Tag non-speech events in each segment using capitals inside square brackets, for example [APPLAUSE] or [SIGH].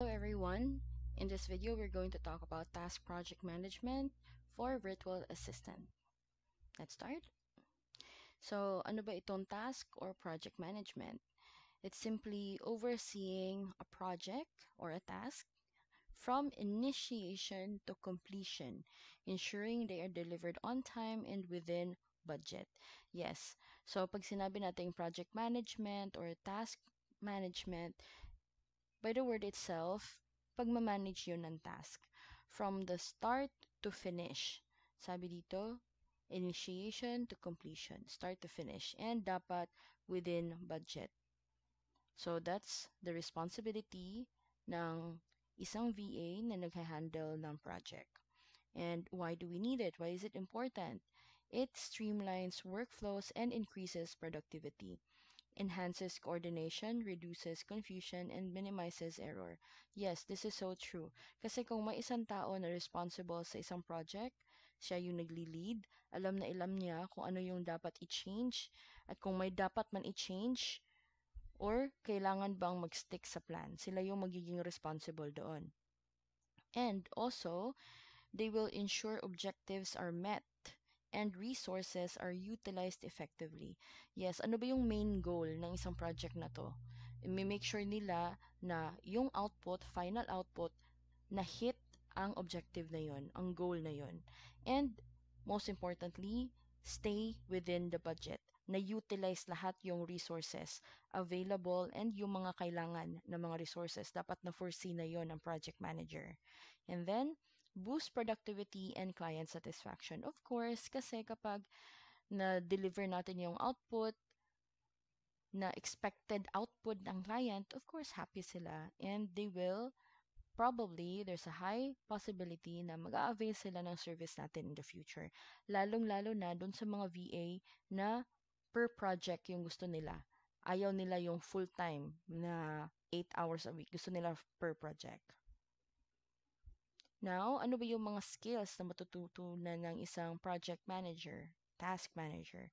Hello everyone! In this video, we're going to talk about task project management for virtual assistant. Let's start. So, ano ba itong task or project management? It's simply overseeing a project or a task from initiation to completion, ensuring they are delivered on time and within budget. Yes, so pag sinabi natin project management or task management, by the word itself, pagmamanage yun ng task. From the start to finish. Sabi dito, initiation to completion, start to finish. And dapat within budget. So that's the responsibility ng isang VA na nagha-handle ng project. And why do we need it? Why is it important? It streamlines workflows and increases productivity enhances coordination, reduces confusion, and minimizes error. Yes, this is so true. Kasi kung may isang tao na responsible sa isang project, siya yung nagli-lead, alam na ilam niya kung ano yung dapat i-change, at kung may dapat man i-change, or kailangan bang mag-stick sa plan. Sila yung magiging responsible doon. And also, they will ensure objectives are met and resources are utilized effectively. Yes, ano ba yung main goal ng isang project na to? May make sure nila na yung output, final output, na hit ang objective na yon, ang goal na yon. And most importantly, stay within the budget na-utilize lahat yung resources available and yung mga kailangan ng mga resources. Dapat na-foresee na yon ng project manager. And then, boost productivity and client satisfaction. Of course, kasi kapag na-deliver natin yung output, na expected output ng client, of course, happy sila. And they will, probably, there's a high possibility na mag avail sila ng service natin in the future. Lalong-lalo na dun sa mga VA na per project yung gusto nila. Ayaw nila yung full-time na 8 hours a week. Gusto nila per project. Now, ano ba yung mga skills na matututunan ng isang project manager, task manager?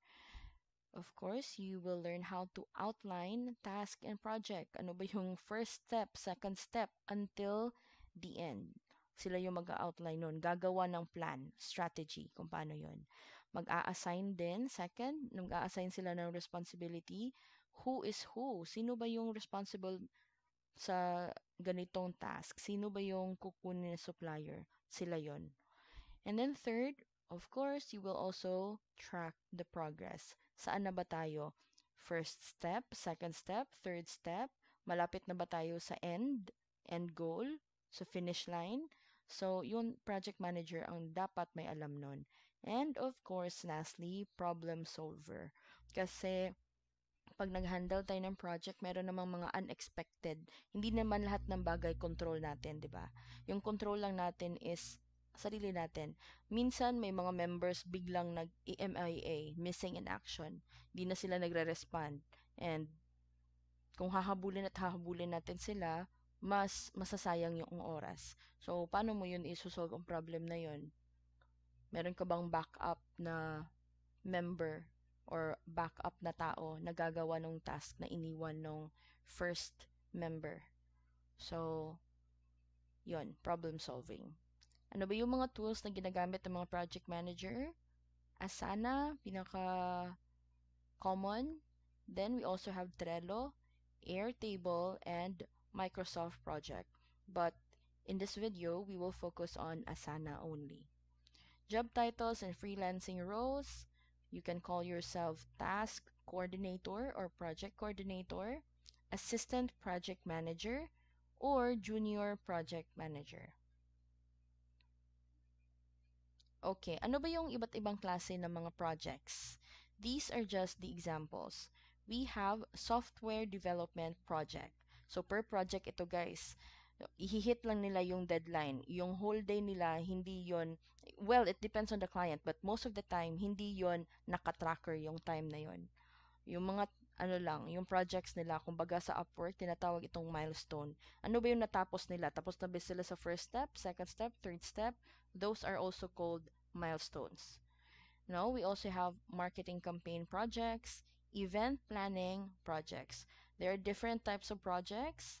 Of course, you will learn how to outline task and project. Ano ba yung first step, second step, until the end. Sila yung mag-outline nun. Gagawa ng plan, strategy, kung paano yon. Mag-a-assign din, second, mag-a-assign sila ng responsibility. Who is who? Sino ba yung responsible sa ganitong task, sino ba yung kukunin na supplier? Sila yon. And then third, of course, you will also track the progress. Saan na ba tayo? First step, second step, third step. Malapit na ba tayo sa end, end goal, sa so finish line? So, yung project manager ang dapat may alam nun. And of course, lastly, problem solver. Kasi pag nag-handle tayo ng project, meron namang mga unexpected. Hindi naman lahat ng bagay control natin, di ba? Yung control lang natin is sarili natin. Minsan, may mga members biglang nag-MIA, missing in action. Hindi na sila nagre-respond. And kung hahabulin at hahabulin natin sila, mas masasayang yung oras. So, paano mo yun isosolve ang problem na yun? Meron ka bang backup na member or backup na tao na gagawa ng task na iniwan ng first member. So, yon problem solving. Ano ba yung mga tools na ginagamit ng mga project manager? Asana, ah, pinaka common. Then we also have Trello, Airtable, and Microsoft Project. But in this video, we will focus on Asana only. Job titles and freelancing roles, You can call yourself task coordinator or project coordinator, assistant project manager, or junior project manager. Okay, ano ba yung iba't ibang klase ng mga projects? These are just the examples. We have software development project. So per project ito guys, ihihit lang nila yung deadline. Yung whole day nila, hindi yon well, it depends on the client, but most of the time, hindi yon nakatracker yung time na yon Yung mga, ano lang, yung projects nila, kumbaga sa Upwork, tinatawag itong milestone. Ano ba yung natapos nila? Tapos na ba sila sa first step, second step, third step? Those are also called milestones. No, we also have marketing campaign projects, event planning projects. There are different types of projects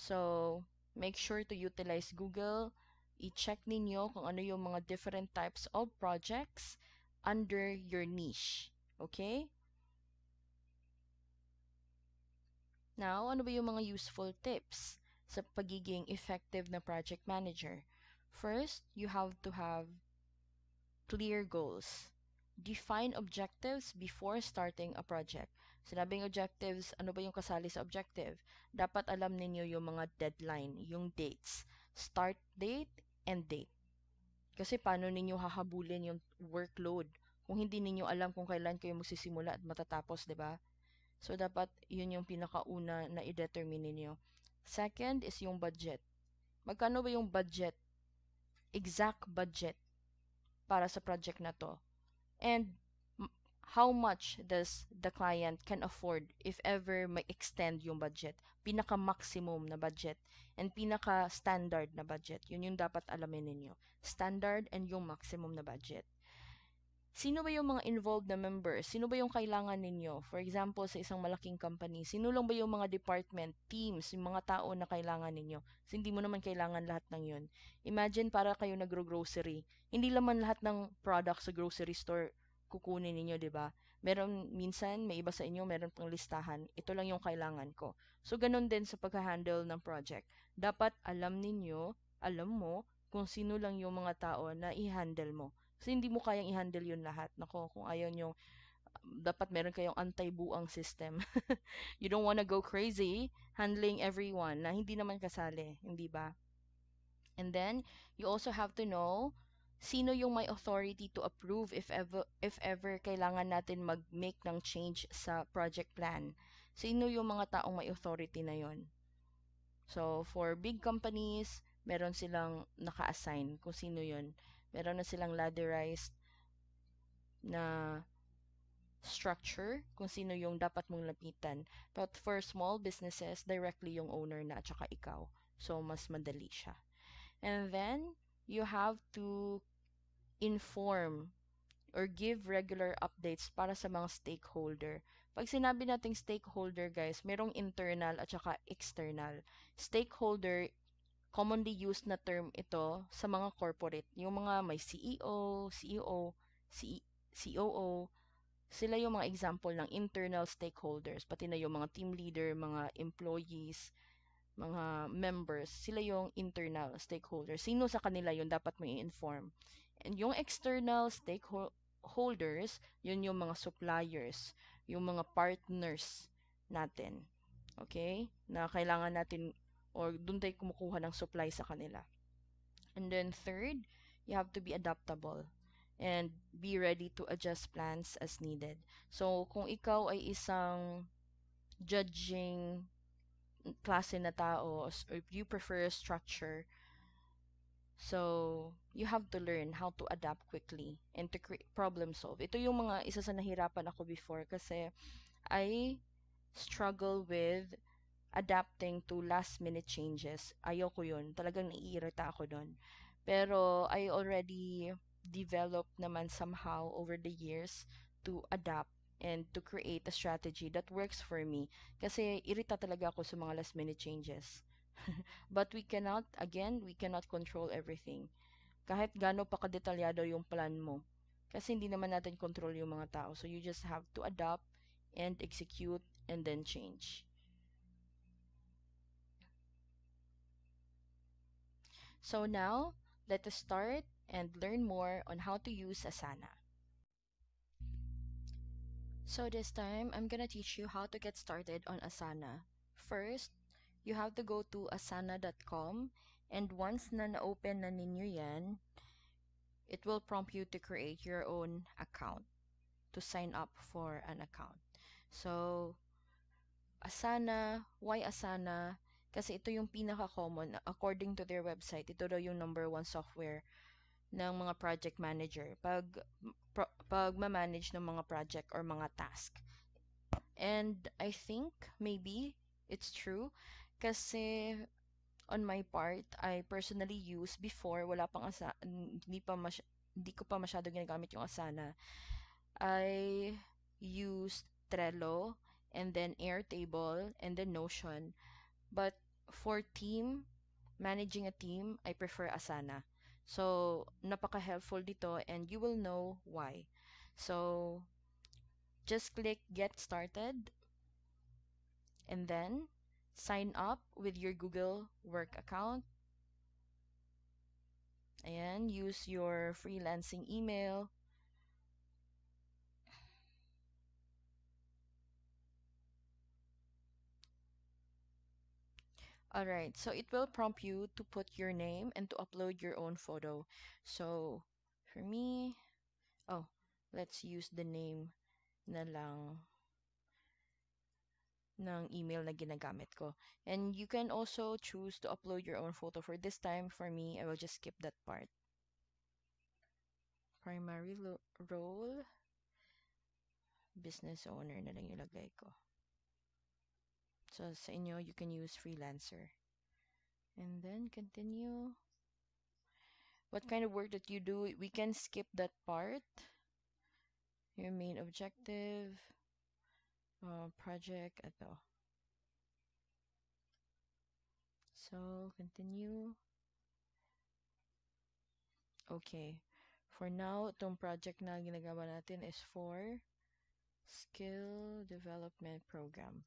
So, make sure to utilize Google. I-check ninyo kung ano yung mga different types of projects under your niche. Okay? Now, ano ba yung mga useful tips sa pagiging effective na project manager? First, you have to have clear goals. Define objectives before starting a project. Sinabing objectives, ano ba yung kasali sa objective? Dapat alam ninyo yung mga deadline, yung dates. Start date, end date. Kasi paano ninyo hahabulin yung workload kung hindi ninyo alam kung kailan kayo magsisimula at matatapos, di ba? So, dapat yun yung pinakauna na i-determine ninyo. Second is yung budget. Magkano ba yung budget? Exact budget para sa project na to. And how much does the client can afford if ever may extend yung budget. Pinaka-maximum na budget and pinaka-standard na budget. Yun yung dapat alamin ninyo. Standard and yung maximum na budget. Sino ba yung mga involved na members? Sino ba yung kailangan ninyo? For example, sa isang malaking company, sino lang ba yung mga department, teams, yung mga tao na kailangan ninyo? So, hindi mo naman kailangan lahat ng yun. Imagine para kayo nagro-grocery. Hindi naman lahat ng products sa grocery store kukunin ninyo, 'di ba? Meron minsan may iba sa inyo meron pang listahan. Ito lang yung kailangan ko. So ganun din sa pagka handle ng project. Dapat alam ninyo, alam mo kung sino lang yung mga tao na i-handle mo. Kasi hindi mo kayang i-handle yun lahat. Nako, kung ayaw yung dapat meron kayong antay-buang system. [LAUGHS] you don't wanna go crazy handling everyone na hindi naman kasali, hindi ba? And then, you also have to know sino yung may authority to approve if ever if ever kailangan natin mag-make ng change sa project plan. Sino yung mga taong may authority na yon? So for big companies, meron silang naka-assign kung sino yon. Meron na silang ladderized na structure kung sino yung dapat mong lapitan. But for small businesses, directly yung owner na at saka ikaw. So mas madali siya. And then you have to inform or give regular updates para sa mga stakeholder. Pag sinabi nating stakeholder, guys, merong internal at saka external. Stakeholder, commonly used na term ito sa mga corporate. Yung mga may CEO, CEO, C COO, e e e, sila yung mga example ng internal stakeholders, pati na yung mga team leader, mga employees, mga members, sila yung internal stakeholders. Sino sa kanila yun dapat mo inform And yung external stakeholders, yun yung mga suppliers, yung mga partners natin. Okay? Na kailangan natin or doon tayo kumukuha ng supply sa kanila. And then third, you have to be adaptable and be ready to adjust plans as needed. So, kung ikaw ay isang judging klase na tao or you prefer a structure. So, you have to learn how to adapt quickly and to create problem solve. Ito yung mga isa sa nahirapan ako before kasi I struggle with adapting to last minute changes. Ayoko yun. Talagang naiirita ako doon. Pero I already developed naman somehow over the years to adapt and to create a strategy that works for me kasi irita talaga ako sa mga last minute changes. [LAUGHS] But we cannot, again, we cannot control everything. Kahit gaano pa kadetalyado yung plan mo. Kasi hindi naman natin control yung mga tao. So you just have to adapt and execute and then change. So now, let us start and learn more on how to use Asana. So this time, I'm gonna teach you how to get started on Asana. First, you have to go to asana.com and once na na-open na ninyo yan, it will prompt you to create your own account, to sign up for an account. So, Asana, why Asana? Kasi ito yung pinaka-common. According to their website, ito daw yung number one software ng mga project manager pag pro, pag ma-manage ng mga project or mga task. And I think maybe it's true kasi on my part, I personally use before wala pang asa hindi pa mas hindi ko pa masyado ginagamit yung Asana. I used Trello and then Airtable and then Notion. But for team, managing a team, I prefer Asana. So, napaka-helpful dito and you will know why. So, just click Get Started and then sign up with your Google Work account. and use your freelancing email Alright, so it will prompt you to put your name and to upload your own photo. So, for me, oh, let's use the name na lang ng email na ginagamit ko. And you can also choose to upload your own photo. For this time, for me, I will just skip that part. Primary role, business owner na lang ilagay ko. So sa inyo, you can use freelancer. And then continue. What kind of work that you do, we can skip that part. Your main objective, uh, project, ito. So, continue. Okay. For now, itong project na ginagawa natin is for Skill Development Program.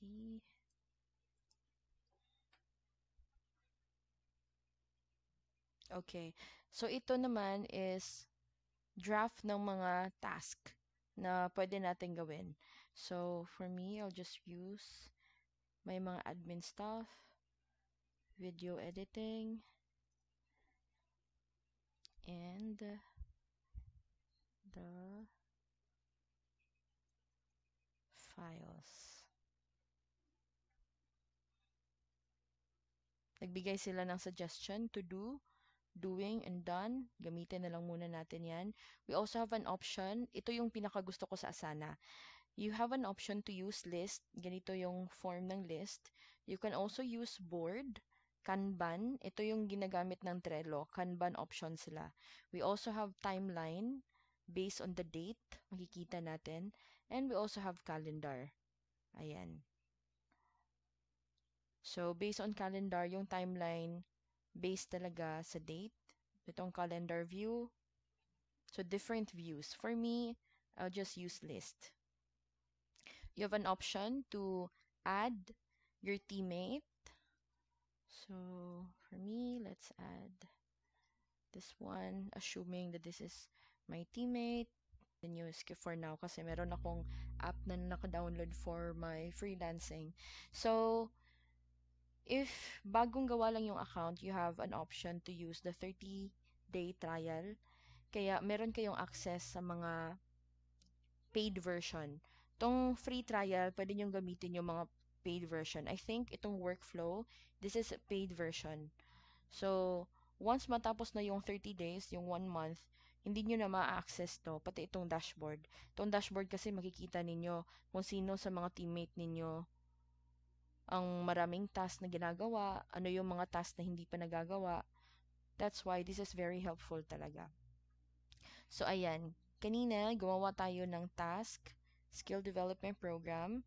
P. Okay. So, ito naman is draft ng mga task na pwede natin gawin. So, for me, I'll just use may mga admin stuff, video editing, and the files. Nagbigay sila ng suggestion to do, doing, and done. Gamitin na lang muna natin yan. We also have an option. Ito yung pinakagusto ko sa Asana. You have an option to use list. Ganito yung form ng list. You can also use board. Kanban, ito yung ginagamit ng Trello. Kanban option sila. We also have timeline based on the date. Makikita natin. And we also have calendar. Ayan. So, based on calendar, yung timeline, based talaga sa date. Itong calendar view. So, different views. For me, I'll just use list. You have an option to add your teammate. So, for me, let's add this one, assuming that this is my teammate. Then you skip for now kasi meron akong app na naka-download for my freelancing. So, if bagong gawa lang yung account, you have an option to use the 30-day trial. Kaya meron kayong access sa mga paid version. Tong free trial, pwede nyo gamitin yung mga paid version. I think itong workflow, this is a paid version. So, once matapos na yung 30 days, yung 1 month, hindi nyo na ma-access to, pati itong dashboard. Itong dashboard kasi makikita ninyo kung sino sa mga teammate ninyo ang maraming tasks na ginagawa, ano yung mga tasks na hindi pa nagagawa. That's why this is very helpful talaga. So, ayan. Kanina, gumawa tayo ng task, skill development program.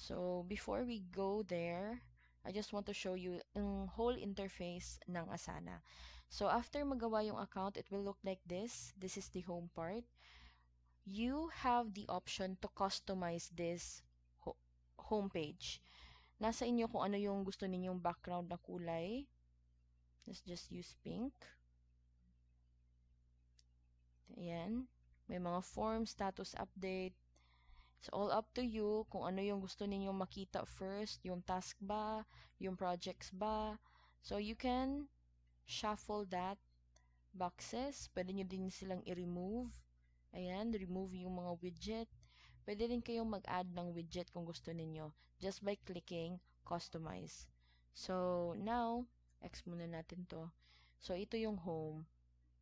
So, before we go there, I just want to show you ang whole interface ng Asana. So, after magawa yung account, it will look like this. This is the home part. You have the option to customize this homepage. Nasa inyo kung ano yung gusto ninyong background na kulay. Let's just use pink. Ayan. May mga form, status update. It's all up to you kung ano yung gusto ninyong makita first. Yung task ba? Yung projects ba? So, you can shuffle that boxes. Pwede nyo din silang i-remove. Ayan, remove yung mga widget. Pwede rin kayong mag-add ng widget kung gusto ninyo just by clicking Customize. So, now, X muna natin to. So, ito yung home.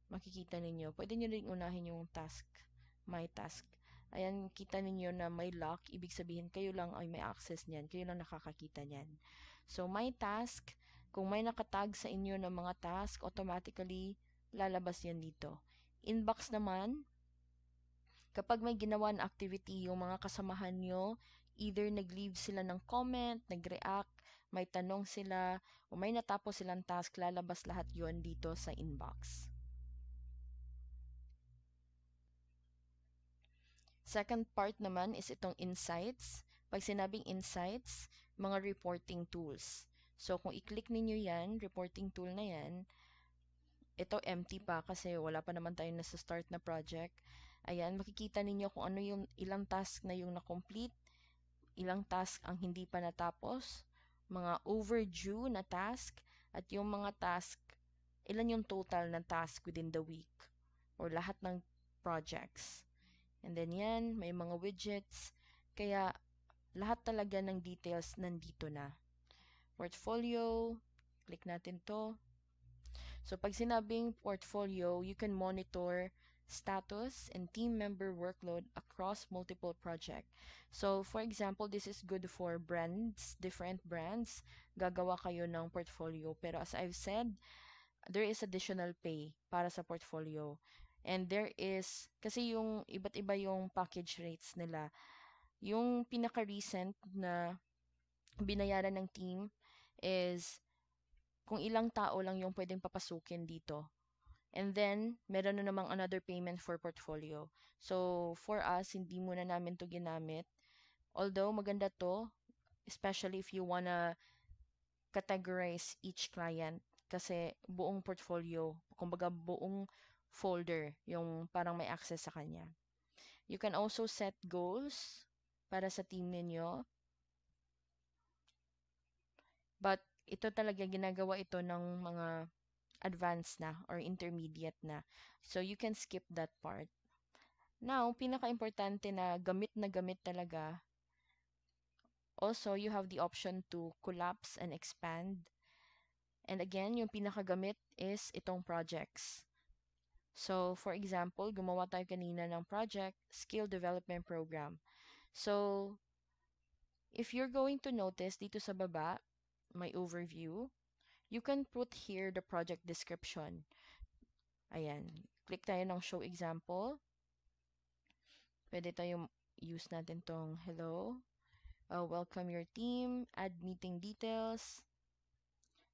Makikita ninyo. Pwede nyo rin unahin yung task. My task. Ayan, kita ninyo na may lock. Ibig sabihin, kayo lang ay may access niyan. Kayo lang nakakakita niyan. So, my task. Kung may nakatag sa inyo ng mga task, automatically lalabas yan dito. Inbox naman, Kapag may ginawa na activity yung mga kasamahan nyo, either nag-leave sila ng comment, nag-react, may tanong sila, o may natapos silang task, lalabas lahat yon dito sa inbox. Second part naman is itong insights. Pag sinabing insights, mga reporting tools. So, kung i-click ninyo yan, reporting tool na yan, ito empty pa kasi wala pa naman tayo na start na project. Ayan, makikita ninyo kung ano yung ilang task na yung na-complete, ilang task ang hindi pa natapos, mga overdue na task, at yung mga task, ilan yung total na task within the week or lahat ng projects. And then yan, may mga widgets, kaya lahat talaga ng details nandito na. Portfolio, click natin to. So, pag sinabing portfolio, you can monitor status, and team member workload across multiple project. So, for example, this is good for brands, different brands. Gagawa kayo ng portfolio. Pero as I've said, there is additional pay para sa portfolio. And there is, kasi yung iba't iba yung package rates nila. Yung pinaka-recent na binayaran ng team is kung ilang tao lang yung pwedeng papasukin dito And then, meron na namang another payment for portfolio. So, for us, hindi muna namin to ginamit. Although, maganda to, especially if you wanna categorize each client kasi buong portfolio, kumbaga buong folder, yung parang may access sa kanya. You can also set goals para sa team ninyo. But ito talaga ginagawa ito ng mga advanced na or intermediate na. So, you can skip that part. Now, pinaka-importante na gamit na gamit talaga. Also, you have the option to collapse and expand. And again, yung pinakagamit is itong projects. So, for example, gumawa tayo kanina ng project, skill development program. So, if you're going to notice dito sa baba, may overview, you can put here the project description. Ayan. Click tayo ng show example. Pwede tayong use natin tong hello. Uh, welcome your team. Add meeting details.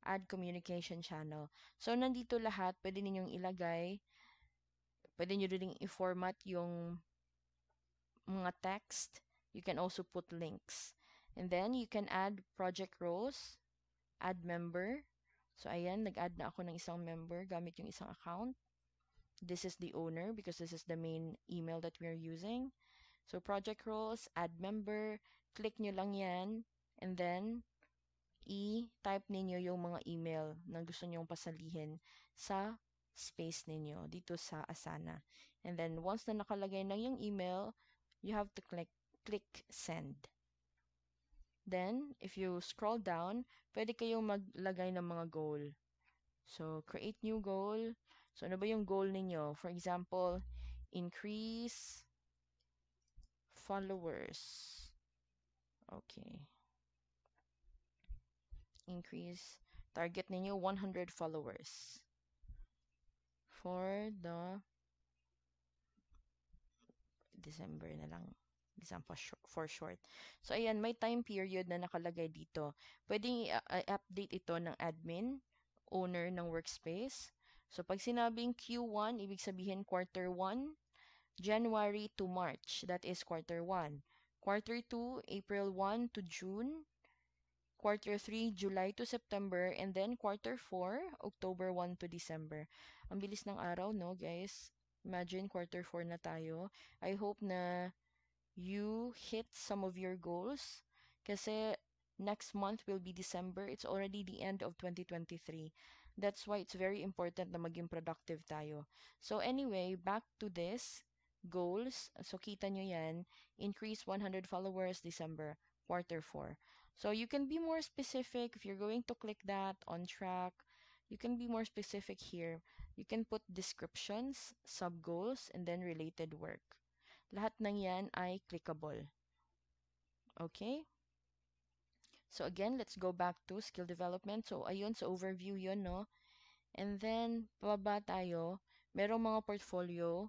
Add communication channel. So, nandito lahat. Pwede ninyong ilagay. Pwede nyo rin i-format yung mga text. You can also put links. And then, you can add project rows. Add member. So, ayan, nag-add na ako ng isang member gamit yung isang account. This is the owner because this is the main email that we are using. So, project roles, add member, click nyo lang yan, and then, i-type ninyo yung mga email na gusto nyong pasalihin sa space ninyo dito sa Asana. And then, once na nakalagay na yung email, you have to click, click send. Then, if you scroll down, pwede kayong maglagay ng mga goal. So, create new goal. So, ano ba yung goal ninyo? For example, increase followers. Okay. Increase. Target ninyo 100 followers. For the December na lang exam for short. So, ayan, may time period na nakalagay dito. Pwede i-update ito ng admin, owner ng workspace. So, pag sinabing Q1, ibig sabihin quarter 1, January to March, that is quarter 1. Quarter 2, April 1 to June. Quarter 3, July to September. And then quarter 4, October 1 to December. Ang bilis ng araw, no, guys? Imagine, quarter 4 na tayo. I hope na you hit some of your goals. because next month will be December. It's already the end of 2023. That's why it's very important na maging productive tayo. So anyway, back to this goals. So kita nyo yan. Increase 100 followers December, quarter 4. So you can be more specific if you're going to click that on track. You can be more specific here. You can put descriptions, sub goals, and then related work. Lahat ng yan ay clickable. Okay? So again, let's go back to skill development. So ayun, sa so overview yun, no? And then, pababa tayo. Merong mga portfolio.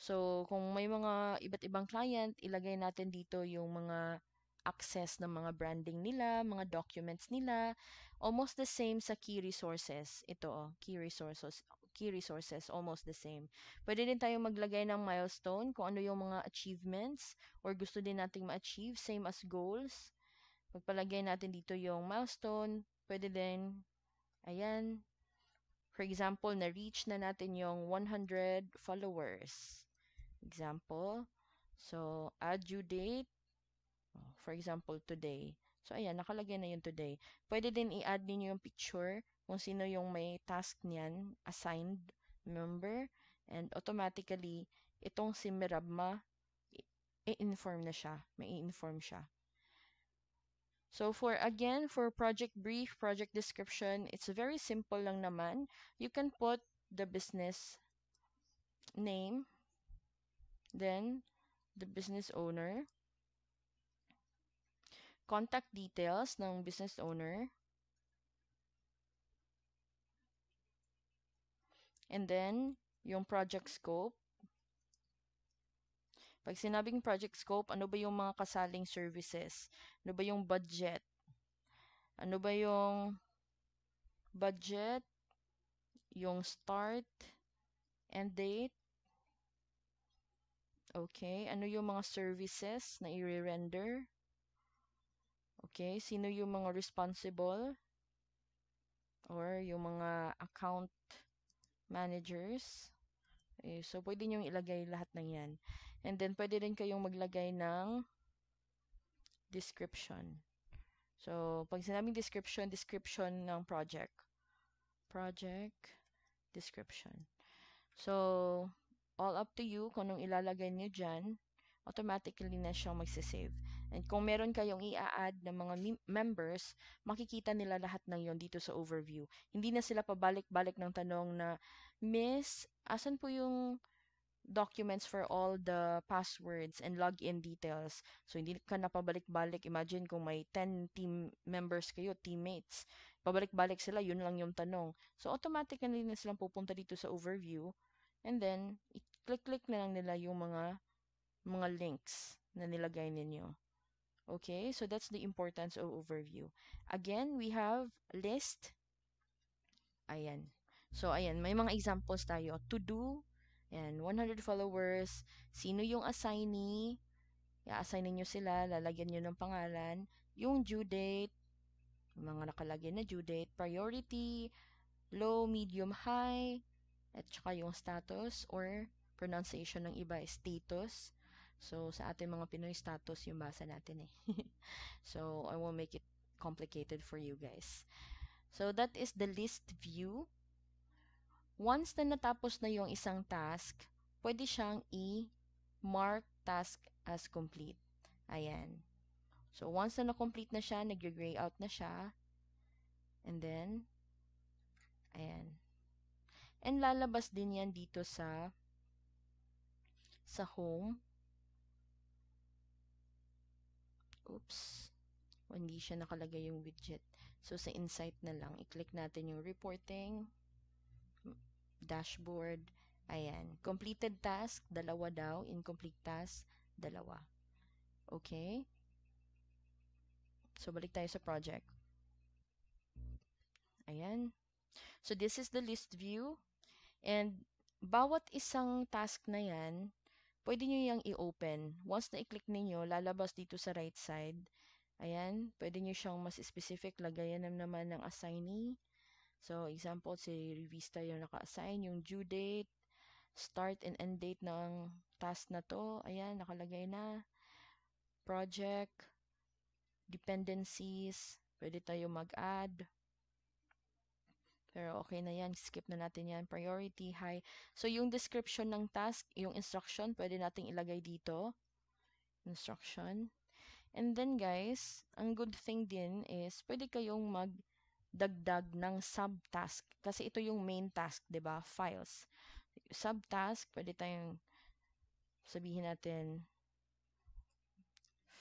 So, kung may mga iba't ibang client, ilagay natin dito yung mga access ng mga branding nila, mga documents nila. Almost the same sa key resources. Ito, oh, key resources key resources, almost the same. Pwede din tayong maglagay ng milestone, kung ano yung mga achievements, or gusto din nating ma-achieve, same as goals. Magpalagay natin dito yung milestone, pwede din, ayan, for example, na-reach na natin yung 100 followers. Example, so, add due date, oh, for example, today. So, ayan, nakalagay na yung today. Pwede din i-add ninyo yung picture kung sino yung may task niyan, assigned member, and automatically, itong si Mirabma, i-inform na siya, may inform siya. So for again, for project brief, project description, it's very simple lang naman. You can put the business name, then the business owner, contact details ng business owner, And then, yung project scope. Pag sinabing project scope, ano ba yung mga kasaling services? Ano ba yung budget? Ano ba yung budget? Yung start and date? Okay, ano yung mga services na i-render? Okay, sino yung mga responsible? Or yung mga account managers. Okay, eh, so, pwede nyo ilagay lahat ng yan. And then, pwede rin kayong maglagay ng description. So, pag sinabing description, description ng project. Project description. So, all up to you kung anong ilalagay niyo dyan, automatically na siyang magsisave. And kung meron kayong i-add ng mga members, makikita nila lahat ng yon dito sa overview. Hindi na sila pabalik-balik ng tanong na, Miss, asan po yung documents for all the passwords and login details. So, hindi ka na pabalik-balik. Imagine kung may 10 team members kayo, teammates. Pabalik-balik sila, yun lang yung tanong. So, automatically na silang pupunta dito sa overview. And then, i-click-click na lang nila yung mga mga links na nilagay ninyo. Okay, so that's the importance of overview. Again, we have list. Ayan. So, ayan, may mga examples tayo. To do, ayan, 100 followers, sino yung assignee, i-assignin nyo sila, lalagyan nyo ng pangalan, yung due date, mga nakalagyan na due date, priority, low, medium, high, at saka yung status or pronunciation ng iba, status, So, sa ating mga Pinoy status yung basa natin eh. [LAUGHS] so, I won't make it complicated for you guys. So, that is the list view. Once na natapos na yung isang task, pwede siyang i-mark task as complete. Ayan. So, once na na-complete na siya, nag-gray out na siya. And then, ayan. And lalabas din yan dito sa sa home. Oops. Hindi siya nakalagay yung widget. So, sa insight na lang, i-click natin yung reporting, dashboard, ayan. Completed task, dalawa daw. Incomplete task, dalawa. Okay. So, balik tayo sa project. Ayan. So, this is the list view. And, bawat isang task na yan, pwede nyo yung i-open. Once na i-click ninyo, lalabas dito sa right side. Ayan, pwede nyo siyang mas specific, lagayan naman ng assignee. So, example, si Revista yung naka-assign, yung due date, start and end date ng task na to. Ayan, nakalagay na. Project, dependencies, pwede tayo mag-add, pero okay na yan, skip na natin yan. Priority, high. So, yung description ng task, yung instruction, pwede nating ilagay dito. Instruction. And then guys, ang good thing din is pwede kayong magdagdag ng subtask. Kasi ito yung main task, ba diba? Files. Subtask, pwede tayong sabihin natin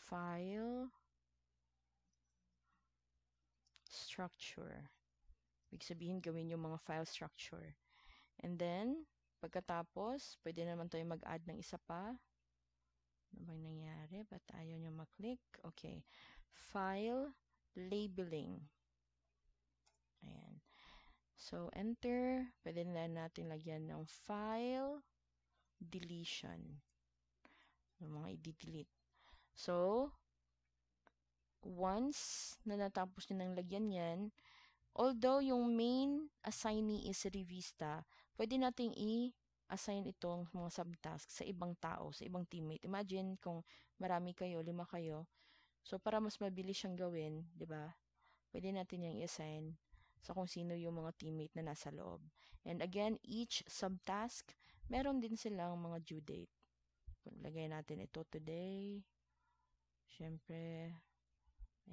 file structure. Ibig sabihin, gawin yung mga file structure. And then, pagkatapos, pwede naman tayo mag-add ng isa pa. Ano bang nangyari? Ba't ayaw nyo mag-click? Okay. File labeling. Ayan. So, enter. Pwede na natin lagyan ng file deletion. Yung ano mga i-delete. So, once na natapos nyo nang lagyan yan, Although yung main assignee is revista, pwede nating i-assign itong mga subtask sa ibang tao, sa ibang teammate. Imagine kung marami kayo, lima kayo. So, para mas mabilis siyang gawin, di ba? Pwede natin yung i-assign sa kung sino yung mga teammate na nasa loob. And again, each subtask, meron din silang mga due date. Lagay natin ito today. Siyempre,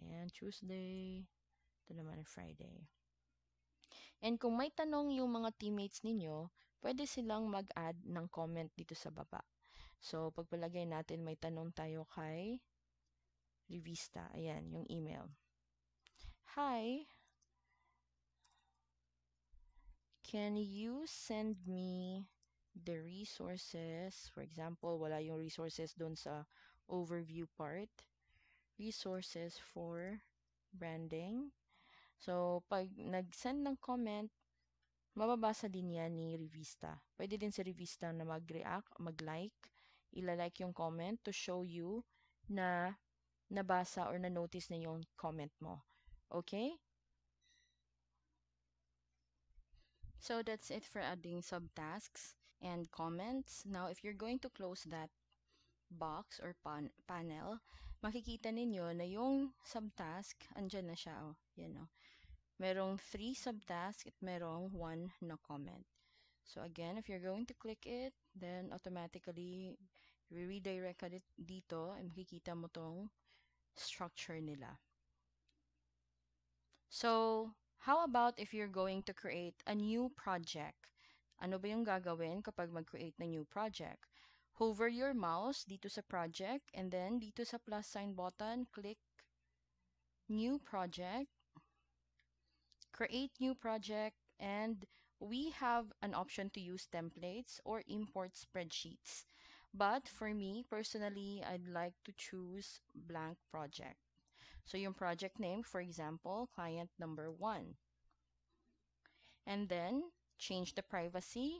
ayan, Tuesday. Ito naman ay Friday. And kung may tanong yung mga teammates ninyo, pwede silang mag-add ng comment dito sa baba. So, pagpalagay natin may tanong tayo kay Revista. Ayan, yung email. Hi, can you send me the resources? For example, wala yung resources doon sa overview part. Resources for branding So, pag nag-send ng comment, mababasa din yan ni Revista. Pwede din si Revista na mag-react, mag-like, ilalike yung comment to show you na nabasa or na-notice na yung comment mo. Okay? So that's it for adding subtasks and comments. Now, if you're going to close that box or pan panel, makikita ninyo na yung subtask, andyan na siya, oh, yan oh merong 3 subtasks at merong 1 na comment. So again, if you're going to click it, then automatically re-redirect ka dito and makikita mo tong structure nila. So, how about if you're going to create a new project? Ano ba yung gagawin kapag mag-create na new project? Hover your mouse dito sa project and then dito sa plus sign button, click new project. create new project, and we have an option to use templates or import spreadsheets. But for me, personally, I'd like to choose blank project. So yung project name, for example, client number one. And then, change the privacy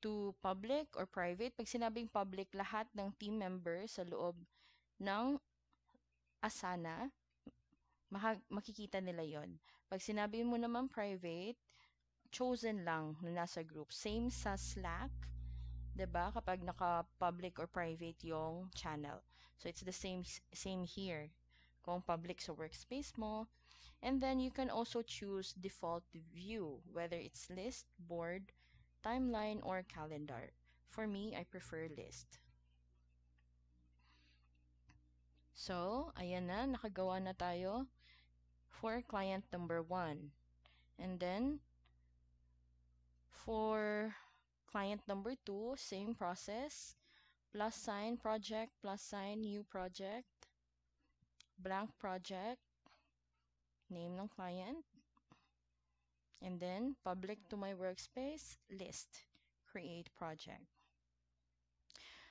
to public or private. Pag sinabing public, lahat ng team members sa loob ng Asana maka- makikita nila yon. Pag sinabi mo naman private, chosen lang na nasa group. Same sa Slack, 'di ba? Kapag naka-public or private yung channel. So it's the same same here. Kung public sa workspace mo, and then you can also choose default view whether it's list, board, timeline or calendar. For me, I prefer list. So, ayan na, nakagawa na tayo for client number 1. And then, for client number 2, same process. Plus sign project, plus sign new project, blank project, name ng client, and then public to my workspace, list, create project.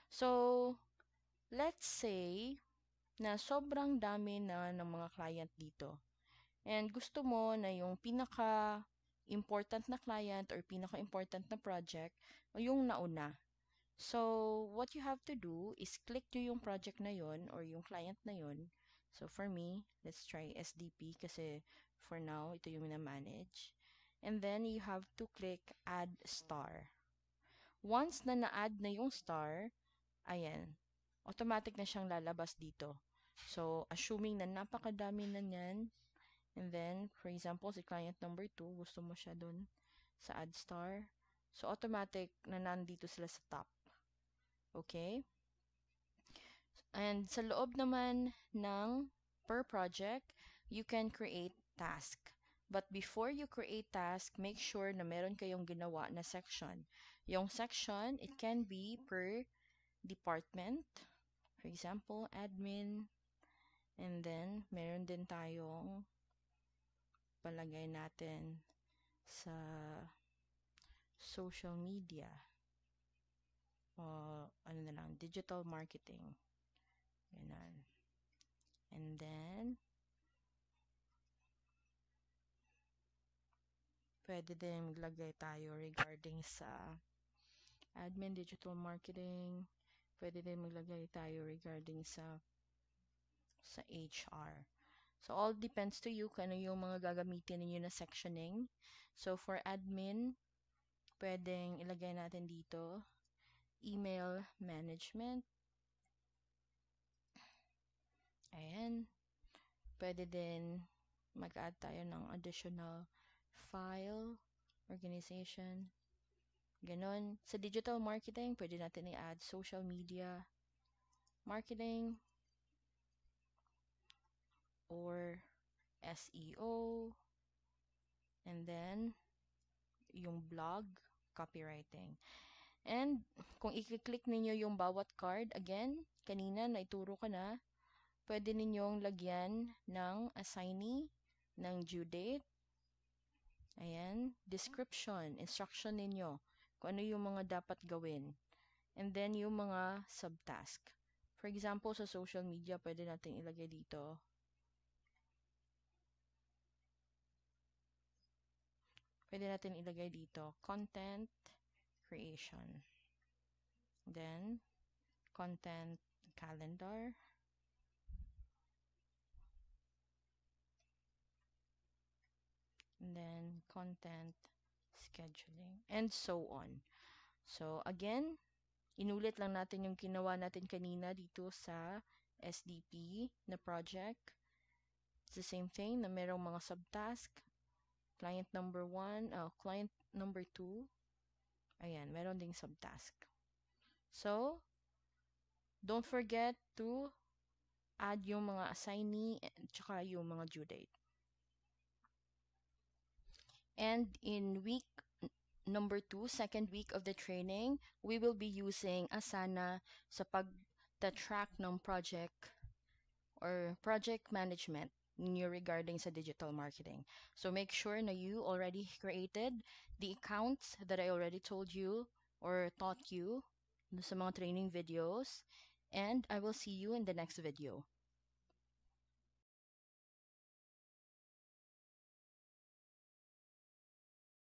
So, let's say na sobrang dami na ng mga client dito. And gusto mo na yung pinaka important na client or pinaka important na project yung nauna. So, what you have to do is click to yung project na yon or yung client na yon. So, for me, let's try SDP kasi for now, ito yung manage And then, you have to click Add Star. Once na na-add na yung star, ayan, automatic na siyang lalabas dito. So, assuming na napakadami na niyan, And then, for example, si client number 2, gusto mo siya doon sa add star. So, automatic na nandito sila sa top. Okay? And sa loob naman ng per project, you can create task. But before you create task, make sure na meron kayong ginawa na section. Yung section, it can be per department. For example, admin. And then, meron din tayong palagay natin sa social media o ano na lang, digital marketing. Ganun. And then, pwede din maglagay tayo regarding sa admin digital marketing. Pwede din maglagay tayo regarding sa sa HR. So, all depends to you kung ano yung mga gagamitin ninyo na sectioning. So, for admin, pwedeng ilagay natin dito email management. Ayan. Pwede din mag-add tayo ng additional file, organization, ganon. Sa digital marketing, pwede natin i-add social media, marketing, or SEO, and then yung blog, copywriting. And kung i-click ninyo yung bawat card, again, kanina naituro ko na, pwede ninyong lagyan ng assignee, ng due date, ayan, description, instruction ninyo, kung ano yung mga dapat gawin, and then yung mga subtask. For example, sa social media, pwede natin ilagay dito pwede natin ilagay dito, content creation. Then, content calendar. And then, content scheduling. And so on. So, again, inulit lang natin yung ginawa natin kanina dito sa SDP na project. It's the same thing na merong mga subtask, Client number 1, oh, client number 2. Ayan, meron ding subtask. So, don't forget to add yung mga assignee at saka yung mga due date. And in week number 2, second week of the training, we will be using Asana sa pag-track ng project or project management new regarding sa digital marketing. So make sure na you already created the accounts that I already told you or taught you sa mga training videos. And I will see you in the next video.